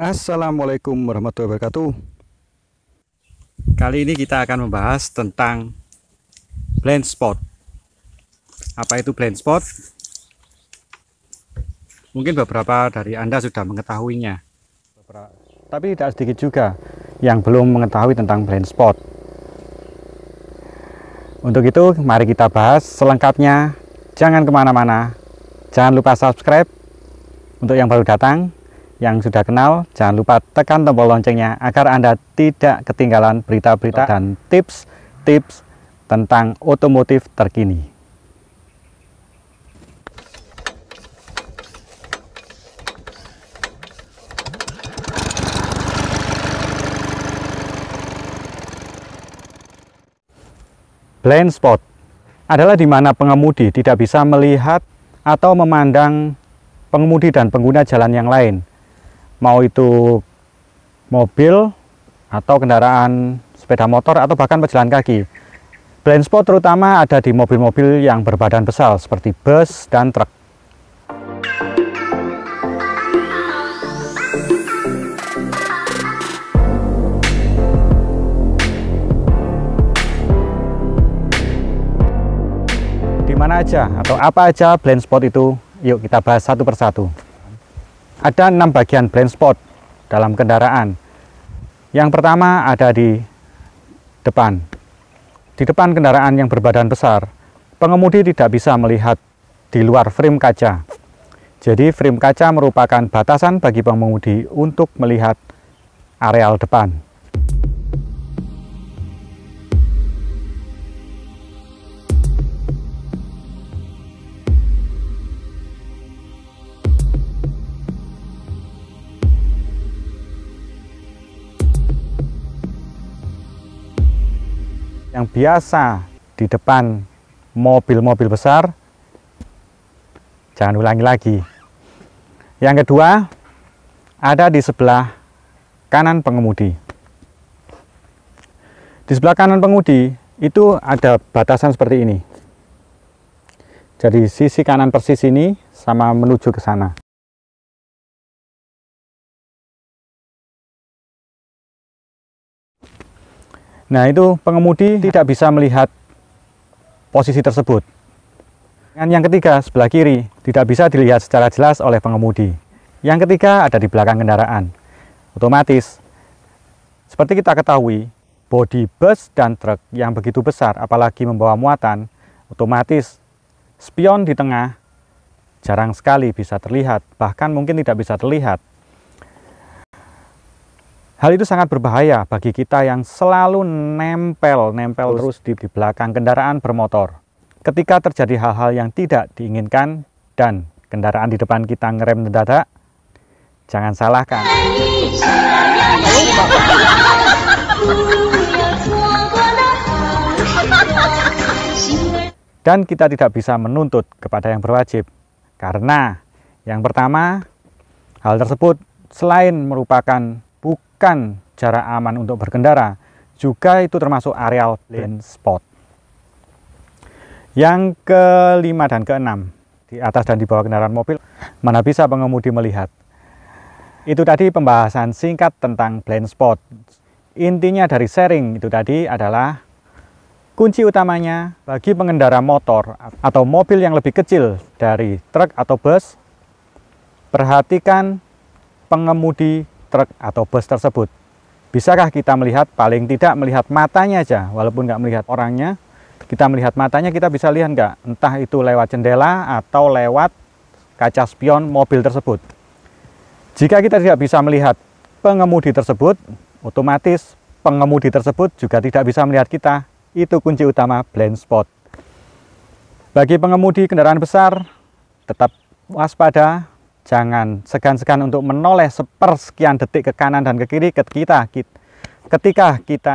Assalamualaikum warahmatullahi wabarakatuh. Kali ini kita akan membahas tentang blind spot. Apa itu blind spot? Mungkin beberapa dari Anda sudah mengetahuinya. Tapi tidak sedikit juga yang belum mengetahui tentang blind spot. Untuk itu, mari kita bahas selengkapnya. Jangan kemana-mana. Jangan lupa subscribe. Untuk yang baru datang, yang sudah kenal, jangan lupa tekan tombol loncengnya agar Anda tidak ketinggalan berita-berita dan tips-tips tentang otomotif terkini. Blind spot adalah di mana pengemudi tidak bisa melihat atau memandang pengemudi dan pengguna jalan yang lain mau itu mobil atau kendaraan sepeda motor atau bahkan pejalan kaki. Blind spot terutama ada di mobil-mobil yang berbadan besar seperti bus dan truk. Di mana aja atau apa aja blind spot itu? Yuk kita bahas satu persatu. Ada enam bagian blind spot dalam kendaraan. Yang pertama ada di depan. Di depan kendaraan yang berbadan besar, pengemudi tidak bisa melihat di luar frame kaca. Jadi frame kaca merupakan batasan bagi pengemudi untuk melihat areal depan. yang biasa di depan mobil-mobil besar jangan ulangi lagi yang kedua ada di sebelah kanan pengemudi di sebelah kanan pengemudi itu ada batasan seperti ini jadi sisi kanan persis ini sama menuju ke sana Nah itu pengemudi ya. tidak bisa melihat posisi tersebut. Dan yang ketiga sebelah kiri tidak bisa dilihat secara jelas oleh pengemudi. Yang ketiga ada di belakang kendaraan. Otomatis seperti kita ketahui bodi bus dan truk yang begitu besar apalagi membawa muatan otomatis spion di tengah jarang sekali bisa terlihat bahkan mungkin tidak bisa terlihat Hal itu sangat berbahaya bagi kita yang selalu nempel, nempel terus, di, di belakang kendaraan bermotor. Ketika terjadi hal-hal yang tidak diinginkan dan kendaraan di depan kita ngerem mendadak, jangan salahkan. Dan kita tidak bisa menuntut kepada yang berwajib, karena yang pertama, hal tersebut selain merupakan bukan jarak aman untuk berkendara, juga itu termasuk areal iya. blind spot. Yang kelima dan keenam, di atas dan di bawah kendaraan mobil, mana bisa pengemudi melihat. Itu tadi pembahasan singkat tentang blind spot. Intinya dari sharing itu tadi adalah kunci utamanya bagi pengendara motor atau mobil yang lebih kecil dari truk atau bus, perhatikan pengemudi truk atau bus tersebut. Bisakah kita melihat, paling tidak melihat matanya aja, walaupun nggak melihat orangnya, kita melihat matanya kita bisa lihat nggak, entah itu lewat jendela atau lewat kaca spion mobil tersebut. Jika kita tidak bisa melihat pengemudi tersebut, otomatis pengemudi tersebut juga tidak bisa melihat kita. Itu kunci utama blind spot. Bagi pengemudi kendaraan besar, tetap waspada, Jangan segan-segan untuk menoleh sepersekian detik ke kanan dan ke kiri ketika kita, ketika kita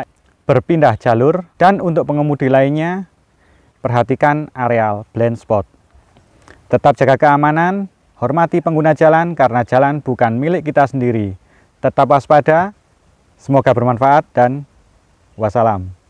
berpindah jalur. Dan untuk pengemudi lainnya, perhatikan areal blind spot. Tetap jaga keamanan, hormati pengguna jalan karena jalan bukan milik kita sendiri. Tetap waspada, semoga bermanfaat dan wassalam.